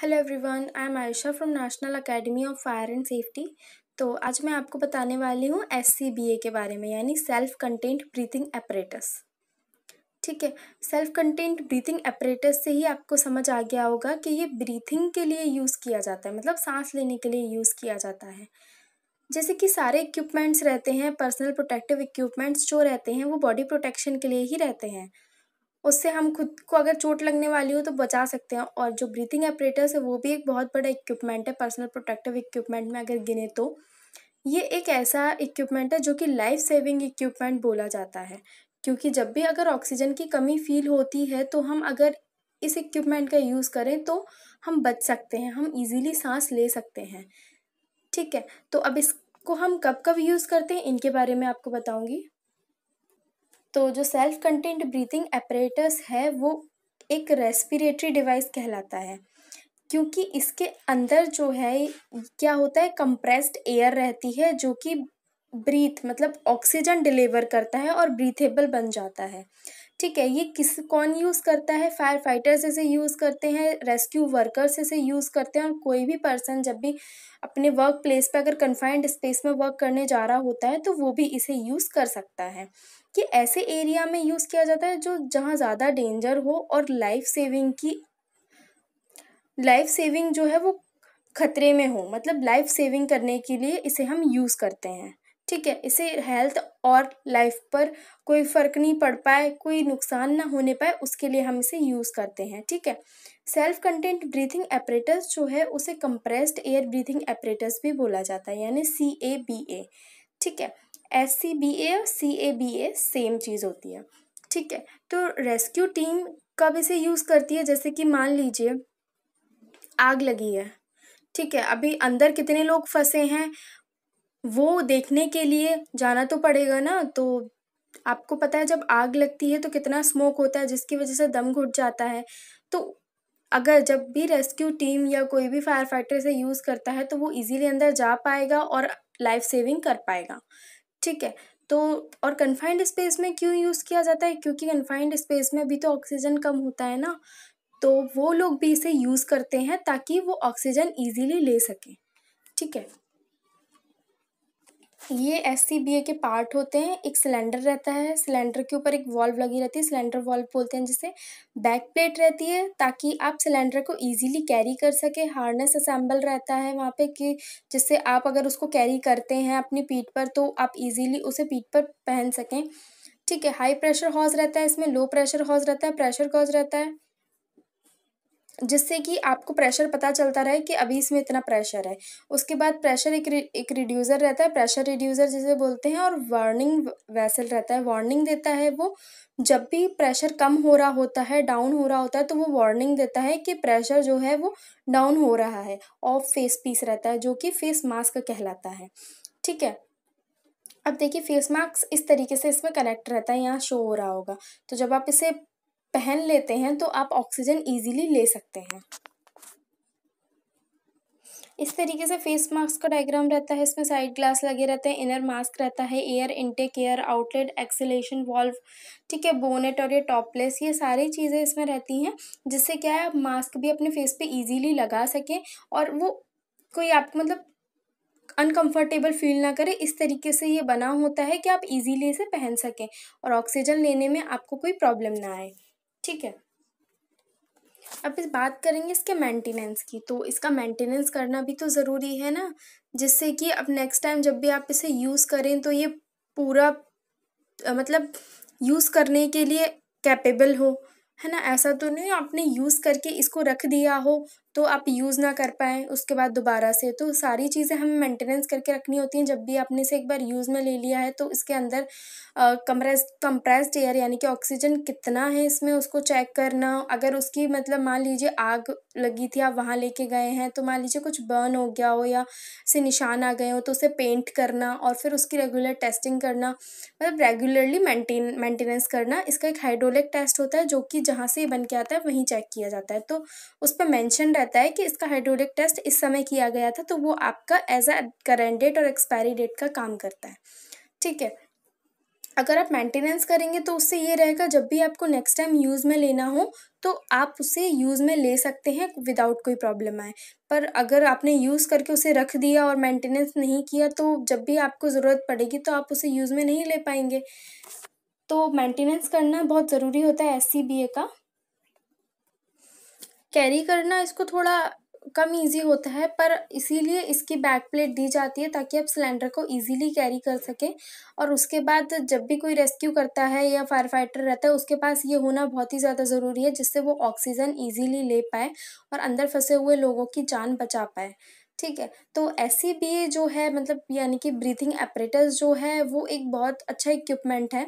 hello everyone I am Ayusha from national academy of fire and safety तो आज मैं आपको बताने वाली हूँ एस के बारे में यानी सेल्फ कंटेंट ब्रीथिंग एपरेटस ठीक है सेल्फ कंटेंट ब्रीथिंग एपरेटस से ही आपको समझ आ गया होगा कि ये ब्रीथिंग के लिए यूज़ किया जाता है मतलब सांस लेने के लिए यूज़ किया जाता है जैसे कि सारे इक्विपमेंट्स रहते हैं पर्सनल प्रोटेक्टिव इक्विपमेंट्स जो रहते हैं वो बॉडी प्रोटेक्शन के लिए ही रहते हैं उससे हम खुद को अगर चोट लगने वाली हो तो बचा सकते हैं और जो ब्रीथिंग ऑपरेटर्स है वो भी एक बहुत बड़ा इक्विपमेंट है पर्सनल प्रोटेक्टिव इक्विपमेंट में अगर गिने तो ये एक ऐसा इक्विपमेंट है जो कि लाइफ सेविंग इक्विपमेंट बोला जाता है क्योंकि जब भी अगर ऑक्सीजन की कमी फील होती है तो हम अगर इस इक्विपमेंट का यूज़ करें तो हम बच सकते हैं हम इजीली सांस ले सकते हैं ठीक है तो अब इसको हम कब कब यूज़ करते हैं इनके बारे में आपको बताऊंगी तो जो सेल्फ कंटेंट ब्रीथिंग एपरेटस है वो एक रेस्पिरेटरी डिवाइस कहलाता है क्योंकि इसके अंदर जो है क्या होता है कंप्रेस्ड एयर रहती है जो कि ब्रीथ मतलब ऑक्सीजन डिलीवर करता है और ब्रीथेबल बन जाता है ठीक है ये किस कौन यूज़ करता है फायर फाइटर्स इसे यूज़ करते हैं रेस्क्यू वर्कर्स इसे यूज़ करते हैं और कोई भी पर्सन जब भी अपने वर्क प्लेस पर अगर कन्फाइंड स्पेस में वर्क करने जा रहा होता है तो वो भी इसे यूज़ कर सकता है कि ऐसे एरिया में यूज़ किया जाता है जो जहाँ ज़्यादा डेंजर हो और लाइफ सेविंग की लाइफ सेविंग जो है वो खतरे में हो मतलब लाइफ सेविंग करने के लिए इसे हम यूज़ करते हैं ठीक है इसे हेल्थ और लाइफ पर कोई फ़र्क नहीं पड़ पाए कोई नुकसान ना होने पाए उसके लिए हम इसे यूज़ करते हैं ठीक है सेल्फ कंटेंट ब्रीथिंग एपरेटस जो है उसे कंप्रेस्ड एयर ब्रीथिंग एपरेटस भी बोला जाता है यानी सी ए बी ए ठीक है एस सी बी ए और सी ए बी ए सेम चीज़ होती है ठीक है तो रेस्क्यू टीम कब इसे यूज़ करती है जैसे कि मान लीजिए आग लगी है ठीक है अभी अंदर कितने लोग फंसे हैं वो देखने के लिए जाना तो पड़ेगा ना तो आपको पता है जब आग लगती है तो कितना स्मोक होता है जिसकी वजह से दम घुट जाता है तो अगर जब भी रेस्क्यू टीम या कोई भी फायर फाइटर से यूज़ करता है तो वो इजीली अंदर जा पाएगा और लाइफ सेविंग कर पाएगा ठीक है तो और कन्फाइंड स्पेस में क्यों यूज़ किया जाता है क्योंकि कन्फाइंड स्पेस में भी तो ऑक्सीजन कम होता है ना तो वो लोग भी इसे यूज़ करते हैं ताकि वो ऑक्सीजन ईजीली ले सकें ठीक है ये एस के पार्ट होते हैं एक सिलेंडर रहता है सिलेंडर के ऊपर एक वॉल्व लगी रहती है सिलेंडर वॉल्व बोलते हैं जिसे बैक प्लेट रहती है ताकि आप सिलेंडर को इजीली कैरी कर सके हार्नेस असेंबल रहता है वहाँ पे कि जिससे आप अगर उसको कैरी करते हैं अपनी पीठ पर तो आप इजीली उसे पीठ पर पहन सकें ठीक है हाई प्रेशर हॉज रहता है इसमें लो प्रेशर हॉज रहता है प्रेशर कॉज रहता है जिससे कि आपको प्रेशर पता चलता रहे कि अभी इसमें इतना प्रेशर है उसके बाद प्रेशर एक एक रिड्यूज़र रहता है प्रेशर रिड्यूज़र जिसे बोलते हैं और वार्निंग वैसल रहता है वार्निंग देता है वो जब भी प्रेशर कम हो रहा होता है डाउन हो रहा होता है तो वो वार्निंग देता है कि प्रेशर जो है वो डाउन हो रहा है और फेस पीस रहता है जो कि फेस मास्क कहलाता है ठीक है अब देखिए फेस मास्क इस तरीके से इसमें कनेक्ट रहता है यहाँ शो हो रहा होगा तो जब आप इसे पहन लेते हैं तो आप ऑक्सीजन इजीली ले सकते हैं इस तरीके से फेस मास्क का डायग्राम रहता है इसमें साइड ग्लास लगे रहते हैं इनर मास्क रहता है air intake air outlet exhalation valve ठीक है बोनेट और ये टॉपलेस ये सारी चीज़ें इसमें रहती हैं जिससे क्या है आप मास्क भी अपने फेस पे इजीली लगा सकें और वो कोई आपको मतलब अनकंफर्टेबल फील ना करें इस तरीके से ये बना होता है कि आप ईजीली इसे पहन सकें और ऑक्सीजन लेने में आपको कोई प्रॉब्लम ना आए ठीक है अब इस बात करेंगे इसके मेंटेनेंस की तो इसका मेंटेनेंस करना भी तो ज़रूरी है ना जिससे कि अब नेक्स्ट टाइम जब भी आप इसे यूज़ करें तो ये पूरा मतलब यूज़ करने के लिए कैपेबल हो है ना ऐसा तो नहीं आपने यूज़ करके इसको रख दिया हो तो आप यूज़ ना कर पाएँ उसके बाद दोबारा से तो सारी चीज़ें हमें मेंटेनेंस करके रखनी होती हैं जब भी आपने इसे एक बार यूज़ में ले लिया है तो इसके अंदर कम्प्रेस कंप्रेस्ड एयर यानी कि ऑक्सीजन कितना है इसमें उसको चेक करना अगर उसकी मतलब मान लीजिए आग लगी थी आप वहाँ लेके गए हैं तो मान लीजिए कुछ बर्न हो गया हो या से निशान आ गए हो तो उसे पेंट करना और फिर उसकी रेगुलर टेस्टिंग करना मतलब रेगुलरली मेंटेन मेंटेनेंस करना इसका एक हाइड्रोलिक टेस्ट होता है जो कि जहाँ से बन के आता है वहीं चेक किया जाता है तो उस पर मैंशन कहता है कि इसका हाइड्रोलिक टेस्ट इस समय किया गया था तो वो आपका एज अ करेंट डेट और एक्सपायरी डेट का काम करता है ठीक है अगर आप मेंटेनेंस करेंगे तो उससे ये रहेगा जब भी आपको नेक्स्ट टाइम यूज़ में लेना हो तो आप उसे यूज़ में ले सकते हैं विदाउट कोई प्रॉब्लम आए पर अगर आपने यूज़ करके उसे रख दिया और मेंटेनेंस नहीं किया तो जब भी आपको ज़रूरत पड़ेगी तो आप उसे यूज़ में नहीं ले पाएंगे तो मेंटेनेंस करना बहुत ज़रूरी होता है एस का कैरी करना इसको थोड़ा कम इजी होता है पर इसीलिए इसकी बैक प्लेट दी जाती है ताकि आप सिलेंडर को इजीली कैरी कर सकें और उसके बाद जब भी कोई रेस्क्यू करता है या फायर फाइटर रहता है उसके पास ये होना बहुत ही ज़्यादा ज़रूरी है जिससे वो ऑक्सीजन इजीली ले पाए और अंदर फंसे हुए लोगों की जान बचा पाए ठीक है तो ऐसी जो है मतलब यानी कि ब्रीथिंग एपरेटस जो है वो एक बहुत अच्छा इक्विपमेंट है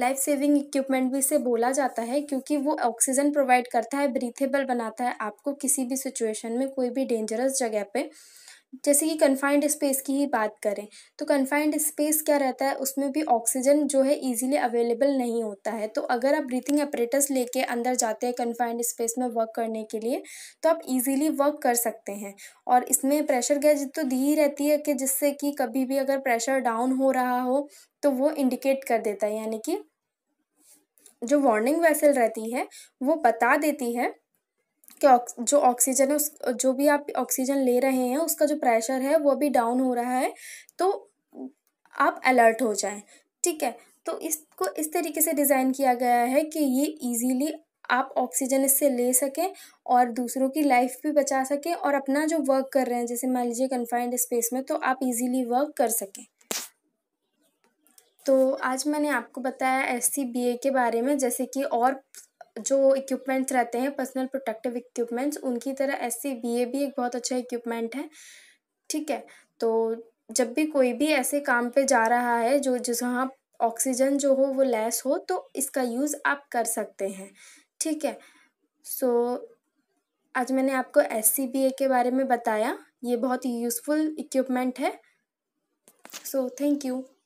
लाइफ सेविंग इक्विपमेंट भी इसे बोला जाता है क्योंकि वो ऑक्सीजन प्रोवाइड करता है ब्रीथेबल बनाता है आपको किसी भी सिचुएशन में कोई भी डेंजरस जगह पे जैसे कि कन्फाइंड स्पेस की ही बात करें तो कन्फाइंड स्पेस क्या रहता है उसमें भी ऑक्सीजन जो है इजीली अवेलेबल नहीं होता है तो अगर आप ब्रीथिंग अपरेटस लेके अंदर जाते हैं कन्फाइंड स्पेस में वर्क करने के लिए तो आप इजीली वर्क कर सकते हैं और इसमें प्रेशर गैज तो दी ही रहती है कि जिससे कि कभी भी अगर प्रेशर डाउन हो रहा हो तो वो इंडिकेट कर देता है यानी कि जो वार्निंग वैसल रहती है वो बता देती है के जो ऑक्सीजन है उस जो भी आप ऑक्सीजन ले रहे हैं उसका जो प्रेशर है वो भी डाउन हो रहा है तो आप अलर्ट हो जाएं ठीक है तो इसको इस तरीके से डिज़ाइन किया गया है कि ये इजीली आप ऑक्सीजन इससे ले सकें और दूसरों की लाइफ भी बचा सकें और अपना जो वर्क कर रहे हैं जैसे मान लीजिए कन्फाइंड स्पेस में तो आप इजीली वर्क कर सकें तो आज मैंने आपको बताया एस के बारे में जैसे कि और जो इक्विपमेंट्स रहते हैं पर्सनल प्रोटेक्टिव इक्विपमेंट्स उनकी तरह ऐसे बी ए भी एक बहुत अच्छा इक्विपमेंट है ठीक है तो जब भी कोई भी ऐसे काम पे जा रहा है जो जहाँ ऑक्सीजन जो हो वो लेस हो तो इसका यूज़ आप कर सकते हैं ठीक है सो so, आज मैंने आपको एस सी बी ए के बारे में बताया ये बहुत यूज़फुल इक्विपमेंट है सो थैंक यू